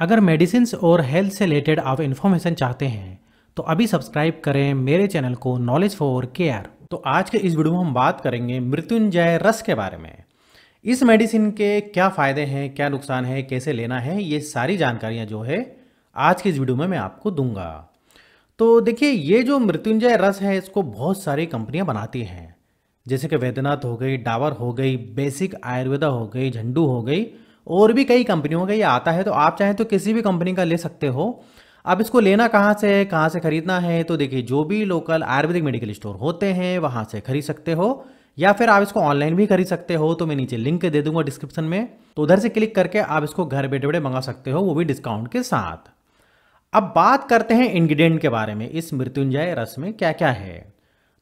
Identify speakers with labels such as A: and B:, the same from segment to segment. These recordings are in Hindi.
A: अगर मेडिसिन और हेल्थ से रिलेटेड आप इन्फॉर्मेशन चाहते हैं तो अभी सब्सक्राइब करें मेरे चैनल को नॉलेज फॉर केयर तो आज के इस वीडियो में हम बात करेंगे मृत्युंजय रस के बारे में इस मेडिसिन के क्या फ़ायदे हैं क्या नुकसान है कैसे लेना है ये सारी जानकारियाँ जो है आज के इस वीडियो में मैं आपको दूंगा तो देखिए ये जो मृत्युंजय रस है इसको बहुत सारी कंपनियाँ बनाती हैं जैसे कि वैद्यनाथ हो गई डावर हो गई बेसिक आयुर्वेदा हो गई झंडू हो गई और भी कई कंपनियों का ये आता है तो आप चाहें तो किसी भी कंपनी का ले सकते हो अब इसको लेना कहाँ से है कहाँ से खरीदना है तो देखिए जो भी लोकल आयुर्वेदिक मेडिकल स्टोर होते हैं वहाँ से खरीद सकते हो या फिर आप इसको ऑनलाइन भी खरीद सकते हो तो मैं नीचे लिंक दे दूंगा डिस्क्रिप्शन में तो उधर से क्लिक करके आप इसको घर बैठे बैठे मंगा सकते हो वो भी डिस्काउंट के साथ अब बात करते हैं इंग्रेडिएंट के बारे में इस मृत्युंजय रस में क्या क्या है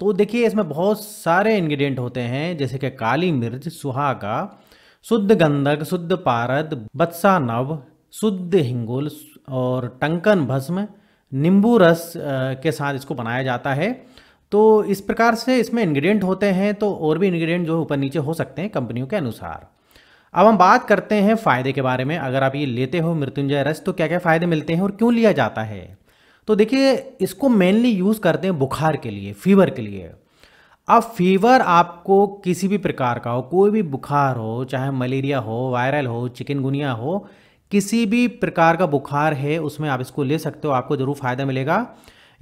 A: तो देखिए इसमें बहुत सारे इंग्रेडिएंट होते हैं जैसे कि काली मिर्च सुहागा शुद्ध गंधक शुद्ध पारद बत्सा नव शुद्ध हिंगुल और टंकन भस्म नींबू रस के साथ इसको बनाया जाता है तो इस प्रकार से इसमें इंग्रेडिएंट होते हैं तो और भी इंग्रेडिएंट जो ऊपर नीचे हो सकते हैं कंपनियों के अनुसार अब हम बात करते हैं फ़ायदे के बारे में अगर आप ये लेते हो मृत्युंजय रस तो क्या क्या फ़ायदे मिलते हैं और क्यों लिया जाता है तो देखिए इसको मेनली यूज़ करते हैं बुखार के लिए फीवर के लिए अब फीवर आपको किसी भी प्रकार का हो कोई भी बुखार हो चाहे मलेरिया हो वायरल हो चिकनगुनिया हो किसी भी प्रकार का बुखार है उसमें आप इसको ले सकते हो आपको ज़रूर फ़ायदा मिलेगा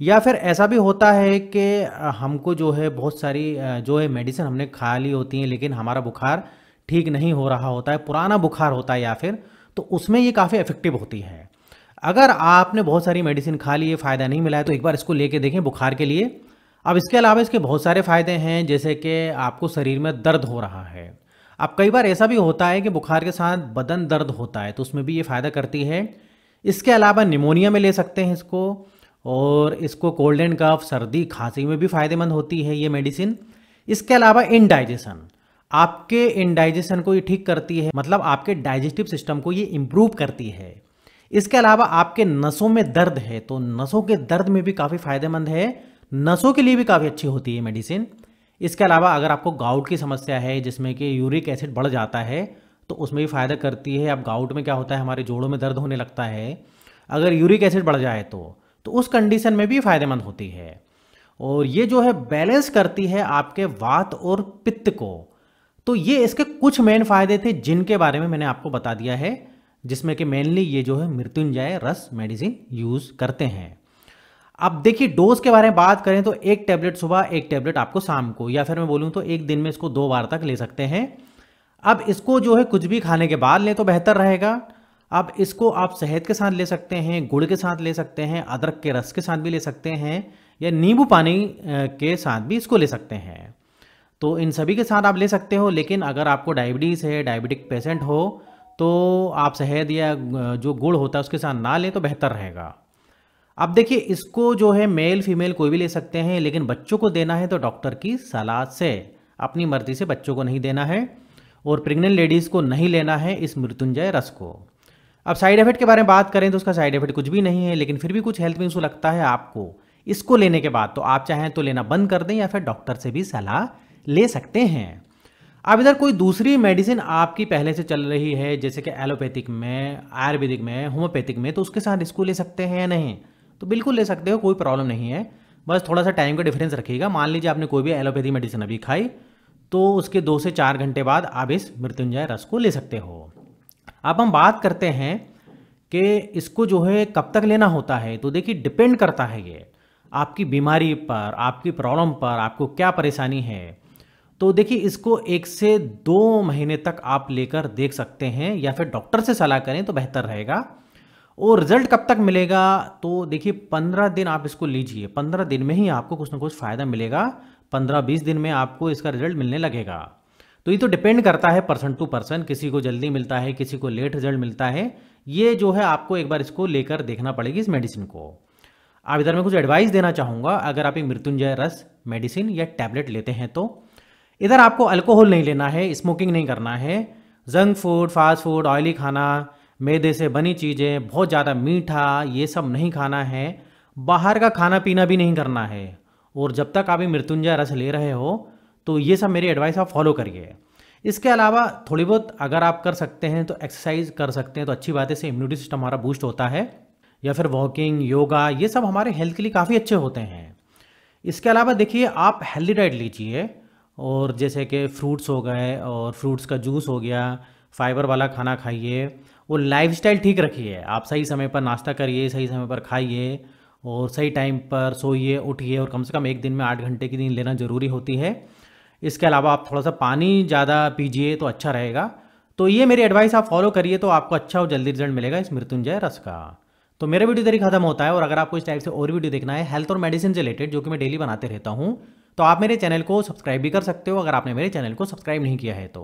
A: या फिर ऐसा भी होता है कि हमको जो है बहुत सारी जो है मेडिसिन हमने खा ली होती हैं लेकिन हमारा बुखार ठीक नहीं हो रहा होता है पुराना बुखार होता है या फिर तो उसमें ये काफ़ी इफेक्टिव होती है अगर आपने बहुत सारी मेडिसिन खा ली है फ़ायदा नहीं मिला है तो एक बार इसको लेके देखें बुखार के लिए अब इसके अलावा इसके बहुत सारे फ़ायदे हैं जैसे कि आपको शरीर में दर्द हो रहा है अब कई बार ऐसा भी होता है कि बुखार के साथ बदन दर्द होता है तो उसमें भी ये फ़ायदा करती है इसके अलावा निमोनिया में ले सकते हैं इसको और इसको कोल्ड एंड कफ सर्दी खांसी में भी फ़ायदेमंद होती है ये मेडिसिन इसके अलावा इनडाइजेशन आपके इनडाइजेशन को ये ठीक करती है मतलब आपके डाइजेस्टिव सिस्टम को ये इम्प्रूव करती है इसके अलावा आपके नसों में दर्द है तो नसों के दर्द में भी काफ़ी फ़ायदेमंद है नसों के लिए भी काफ़ी अच्छी होती है मेडिसिन इसके अलावा अगर आपको गाउट की समस्या है जिसमें कि यूरिक एसिड बढ़ जाता है तो उसमें भी फ़ायदा करती है अब गाउट में क्या होता है हमारे जोड़ों में दर्द होने लगता है अगर यूरिक एसिड बढ़ जाए तो तो उस कंडीशन में भी फ़ायदेमंद होती है और ये जो है बैलेंस करती है आपके वात और पित्त को तो ये इसके कुछ मेन फायदे थे जिनके बारे में मैंने आपको बता दिया है जिसमें कि मेनली ये जो है मृत्युंजय रस मेडिसिन यूज़ करते हैं अब देखिए डोज के बारे में बात करें तो एक टैबलेट सुबह एक टैबलेट आपको शाम को या फिर मैं बोलूँ तो एक दिन में इसको दो बार तक ले सकते हैं अब इसको जो है कुछ भी खाने के बाद लें तो बेहतर रहेगा अब इसको आप शहद के साथ ले सकते हैं गुड़ के साथ ले सकते हैं अदरक के रस के साथ भी ले सकते हैं या नींबू पानी के साथ भी इसको ले सकते हैं तो इन सभी के साथ आप ले सकते हो लेकिन अगर आपको डायबिटीज़ है डायबिटिक पेशेंट हो तो आप शहद या जो गुड़ होता है उसके साथ ना लें तो बेहतर रहेगा अब देखिए इसको जो है मेल फीमेल कोई भी ले सकते हैं लेकिन बच्चों को देना है तो डॉक्टर की सलाह से अपनी मर्जी से बच्चों को नहीं देना है और प्रेग्नेंट लेडीज़ को नहीं लेना है इस मृत्युंजय रस को अब साइड इफेक्ट के बारे में बात करें तो उसका साइड इफेक्ट कुछ भी नहीं है लेकिन फिर भी कुछ हेल्थ में इशू लगता है आपको इसको लेने के बाद तो आप चाहें तो लेना बंद कर दें या फिर डॉक्टर से भी सलाह ले सकते हैं अब इधर कोई दूसरी मेडिसिन आपकी पहले से चल रही है जैसे कि एलोपैथिक में आयुर्वेदिक में होम्योपैथिक में तो उसके साथ इसको ले सकते हैं या नहीं तो बिल्कुल ले सकते हो कोई प्रॉब्लम नहीं है बस थोड़ा सा टाइम का डिफरेंस रखिएगा मान लीजिए आपने कोई भी एलोपैथी मेडिसिन अभी खाई तो उसके दो से चार घंटे बाद आप इस मृत्युंजय रस को ले सकते हो अब हम बात करते हैं कि इसको जो है कब तक लेना होता है तो देखिए डिपेंड करता है ये आपकी बीमारी पर आपकी प्रॉब्लम पर आपको क्या परेशानी है तो देखिए इसको एक से दो महीने तक आप लेकर देख सकते हैं या फिर डॉक्टर से सलाह करें तो बेहतर रहेगा और रिजल्ट कब तक मिलेगा तो देखिए पंद्रह दिन आप इसको लीजिए पंद्रह दिन में ही आपको कुछ ना कुछ फ़ायदा मिलेगा पंद्रह बीस दिन में आपको इसका रिजल्ट मिलने लगेगा तो ये तो डिपेंड करता है पर्सन टू पर्सन किसी को जल्दी मिलता है किसी को लेट रिजल्ट मिलता है ये जो है आपको एक बार इसको लेकर देखना पड़ेगी इस मेडिसिन को आप इधर में कुछ एडवाइस देना चाहूँगा अगर आप एक मृत्युंजय रस मेडिसिन या टैबलेट लेते हैं तो इधर आपको अल्कोहल नहीं लेना है स्मोकिंग नहीं करना है junk food fast food oily खाना मैदे से बनी चीज़ें बहुत ज़्यादा मीठा ये सब नहीं खाना है बाहर का खाना पीना भी नहीं करना है और जब तक आप मृत्युंजय रस ले रहे हो तो ये सब मेरी एडवाइस आप फॉलो करिए इसके अलावा थोड़ी बहुत अगर आप कर सकते हैं तो एक्सरसाइज कर सकते हैं तो अच्छी बात है इससे इम्यूनिटी सिस्टम हमारा बूस्ट होता है या फिर वॉकिंग योगा ये सब हमारे हेल्थ के लिए काफ़ी अच्छे होते हैं इसके अलावा देखिए आप हेल्दी डाइट लीजिए और जैसे कि फ्रूट्स हो गए और फ्रूट्स का जूस हो गया फाइबर वाला खाना खाइए वो लाइफ ठीक रखिए आप सही समय पर नाश्ता करिए सही समय पर खाइए और सही टाइम पर सोइए उठिए और कम से कम एक दिन में आठ घंटे की दिन लेना ज़रूरी होती है इसके अलावा आप थोड़ा सा पानी ज़्यादा पीजिए तो अच्छा रहेगा तो ये मेरी एडवाइस आप फॉलो करिए तो आपको अच्छा और जल्दी रिजल्ट मिलेगा इस मृत्युंजय रस का तो मेरा वीडियो तरी खत्म होता है और अगर आपको इस टाइप से और वीडियो देखना है हेल्थ और मेडिसिन से रिलेटेड जो कि मैं डेली बनाते रहता हूँ तो आप मेरे चैनल को सब्सक्राइब भी कर सकते हो अगर आपने मेरे चैनल को सब्सक्राइब नहीं किया है तो